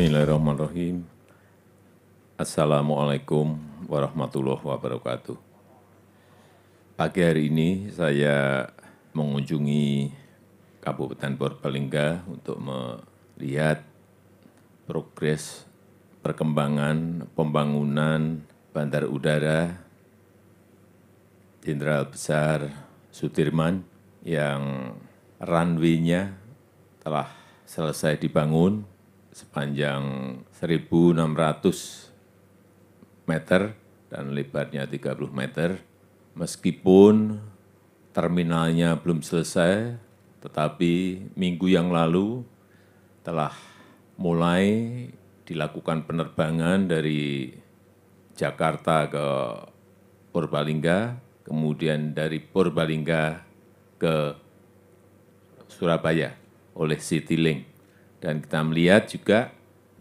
Bismillahirrahmanirrahim. Assalamualaikum warahmatullahi wabarakatuh. Pagi hari ini saya mengunjungi Kabupaten Purbalingga untuk melihat progres perkembangan pembangunan bandar udara Jenderal Besar Sudirman yang runway-nya telah selesai dibangun sepanjang 1.600 meter dan lebarnya 30 meter. Meskipun terminalnya belum selesai, tetapi minggu yang lalu telah mulai dilakukan penerbangan dari Jakarta ke Purbalingga, kemudian dari Purbalingga ke Surabaya oleh CityLink dan kita melihat juga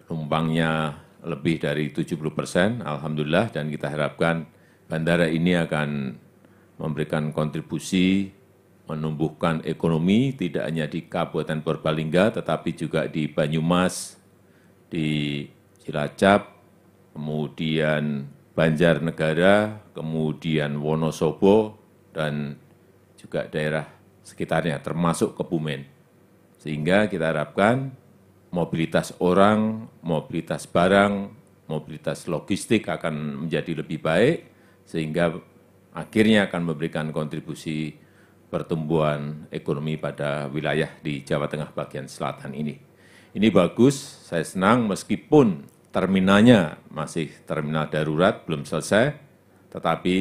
penumpangnya lebih dari 70 persen, Alhamdulillah, dan kita harapkan bandara ini akan memberikan kontribusi menumbuhkan ekonomi tidak hanya di Kabupaten Purbalingga, tetapi juga di Banyumas, di Cilacap, kemudian Banjarnegara, kemudian Wonosobo, dan juga daerah sekitarnya, termasuk Kebumen. Sehingga kita harapkan mobilitas orang, mobilitas barang, mobilitas logistik akan menjadi lebih baik, sehingga akhirnya akan memberikan kontribusi pertumbuhan ekonomi pada wilayah di Jawa Tengah bagian selatan ini. Ini bagus, saya senang meskipun terminalnya masih terminal darurat, belum selesai, tetapi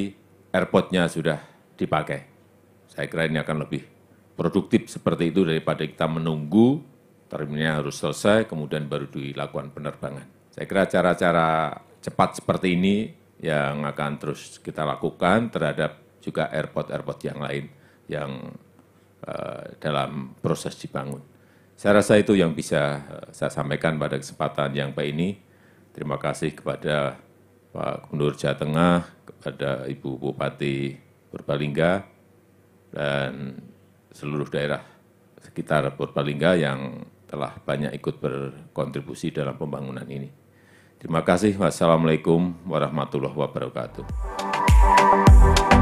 airportnya sudah dipakai. Saya kira ini akan lebih produktif seperti itu daripada kita menunggu terminalnya harus selesai, kemudian baru dilakukan penerbangan. Saya kira cara-cara cepat seperti ini yang akan terus kita lakukan terhadap juga airport-airport yang lain yang uh, dalam proses dibangun. Saya rasa itu yang bisa eh, saya sampaikan pada kesempatan yang baik ini. Terima kasih kepada Pak Gubernur Jawa Tengah, kepada Ibu Bupati Purbalingga, dan seluruh daerah sekitar Purbalingga yang telah banyak ikut berkontribusi dalam pembangunan ini. Terima kasih. Wassalamualaikum warahmatullahi wabarakatuh.